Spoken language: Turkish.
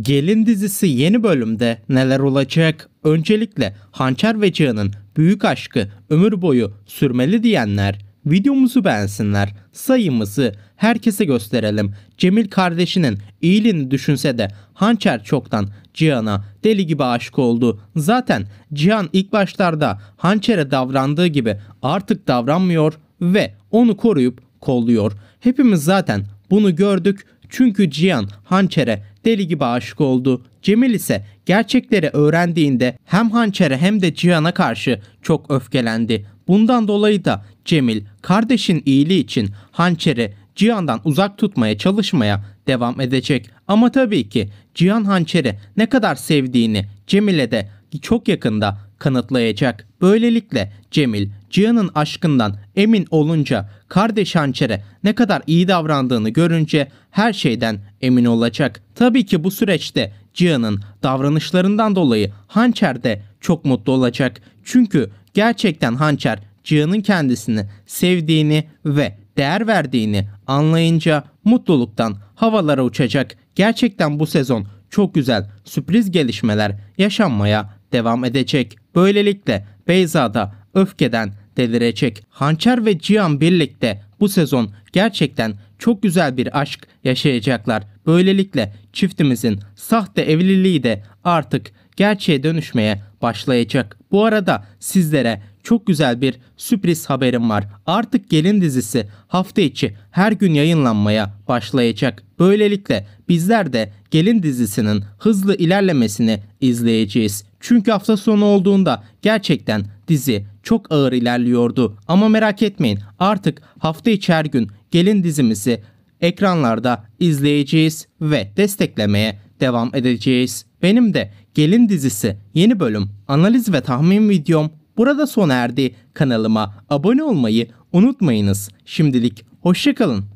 Gelin dizisi yeni bölümde neler olacak? Öncelikle Hançer ve Cihan'ın büyük aşkı ömür boyu sürmeli diyenler videomuzu beğensinler. Sayımızı herkese gösterelim. Cemil kardeşinin iyiliğini düşünse de Hançer çoktan Cihan'a deli gibi aşık oldu. Zaten Cihan ilk başlarda Hançer'e davrandığı gibi artık davranmıyor ve onu koruyup kolluyor. Hepimiz zaten bunu gördük çünkü Cihan Hançer'e deli gibi aşık oldu. Cemil ise gerçekleri öğrendiğinde hem Hançer'e hem de Cihan'a karşı çok öfkelendi. Bundan dolayı da Cemil kardeşin iyiliği için Hançer'i Cihan'dan uzak tutmaya çalışmaya devam edecek. Ama tabii ki Cihan Hançer'i ne kadar sevdiğini Cemil'e de çok yakında kanıtlayacak. Böylelikle Cemil Cihan'ın aşkından emin olunca kardeş Hançer'e ne kadar iyi davrandığını görünce her şeyden emin olacak. Tabii ki bu süreçte Cihan'ın davranışlarından dolayı Hançer de çok mutlu olacak. Çünkü gerçekten Hançer Cihan'ın kendisini sevdiğini ve değer verdiğini anlayınca mutluluktan havalara uçacak. Gerçekten bu sezon çok güzel sürpriz gelişmeler yaşanmaya devam edecek. Böylelikle Beyza da öfkeden delirecek. Hançer ve Cihan birlikte bu sezon gerçekten çok güzel bir aşk yaşayacaklar. Böylelikle çiftimizin sahte evliliği de artık gerçeğe dönüşmeye başlayacak. Bu arada sizlere çok güzel bir sürpriz haberim var. Artık Gelin dizisi hafta içi her gün yayınlanmaya başlayacak. Böylelikle bizler de Gelin dizisinin hızlı ilerlemesini izleyeceğiz. Çünkü hafta sonu olduğunda gerçekten dizi çok ağır ilerliyordu. Ama merak etmeyin Artık hafta içi her gün gelin dizimizi ekranlarda izleyeceğiz ve desteklemeye devam edeceğiz. Benim de Gelin dizisi yeni bölüm analiz ve tahmin videom burada sona erdi. Kanalıma abone olmayı unutmayınız. Şimdilik hoşçakalın.